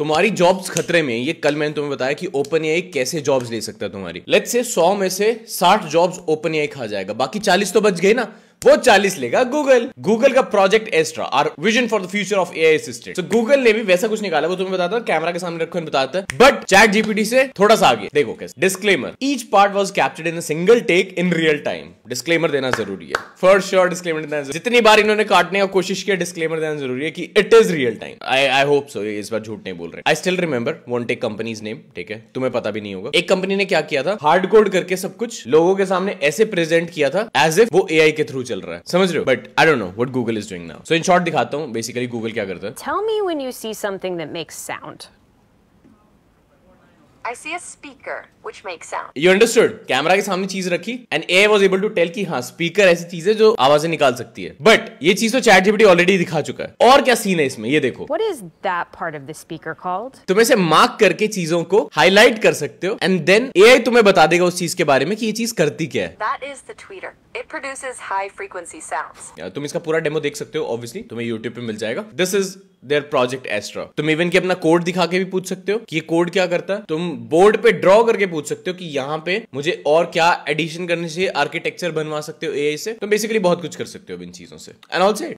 तुम्हारी जॉब्स खतरे में ये कल मैंने तुम्हें बताया कि ओपन एआई कैसे जॉब्स ले सकता है तुम्हारी लेट्स से 100 में से 60 जॉब्स ओपन एआई खा जाएगा बाकी 40 तो बच गए ना वो 40 लेगा गूगल गूगल का प्रोजेक्ट एस्ट्रा और vision for the future of a system तो गूगल ने भी वैसा कुछ निकाला वो तुम्हें बताता कैमरा के सामने रखो बताता बट चैट जीपीटी से थोड़ा सा आगे देखो कैसे disclaimer each part was captured in single take in real time disclaimer देना जरूरी है फर्स्ट श्योर डिस्क्लेमर देना जितनी बार इन्होंने काटने का कोशिश किया डिस्क्लेमर देना जरूरी है कि it is real time I I hope so इस बार झूठ नहीं बोल रहे I still remember want tech companies name ठीक है तुम्हें पता भी नहीं होगा एक कंपनी ने क्या किया था हार्ड कोड करके सब कुछ लोगों के सामने ऐसे प्रेजेंट किया था एज ए वो ए के थ्रू चल रहा है समझ रहे हो but I don't know what Google is doing now so in short दिखाता हूं बेसिकली गूगल क्या करता है tell me when you see something that makes sound I see a speaker which makes sound. You understood? Camera के सामने चीज रखी and AI was able to tell कि हाँ स्पीकर ऐसी चीज है जो आवाजें निकाल सकती है बट ये चीज तो चैट जीपीटी ऑलरेडी दिखा चुका है और क्या सीन है इसमें ये देखो What is that part of the speaker called? तुम इसे मार्क करके चीजों को हाईलाइट कर सकते हो एंड देन AI तुम्हें बता देगा उस चीज के बारे में कि ये चीज करती क्या है That is the tweeter. It produces high frequency sounds. तुम इसका पूरा डेमो देख सकते हो ऑब्वियसली तुम्हें YouTube पे मिल जाएगा this is their project Astra तुम इवन की अपना कोड दिखा के भी पूछ सकते हो कि ये कोड क्या करता है तुम बोर्ड पे ड्रॉ करके पूछ सकते हो कि यहाँ पे मुझे और क्या एडिशन करने से आर्किटेक्चर बनवा सकते हो ए से तुम तो बेसिकली बहुत कुछ कर सकते हो इन चीजों से एंड ऑल सेट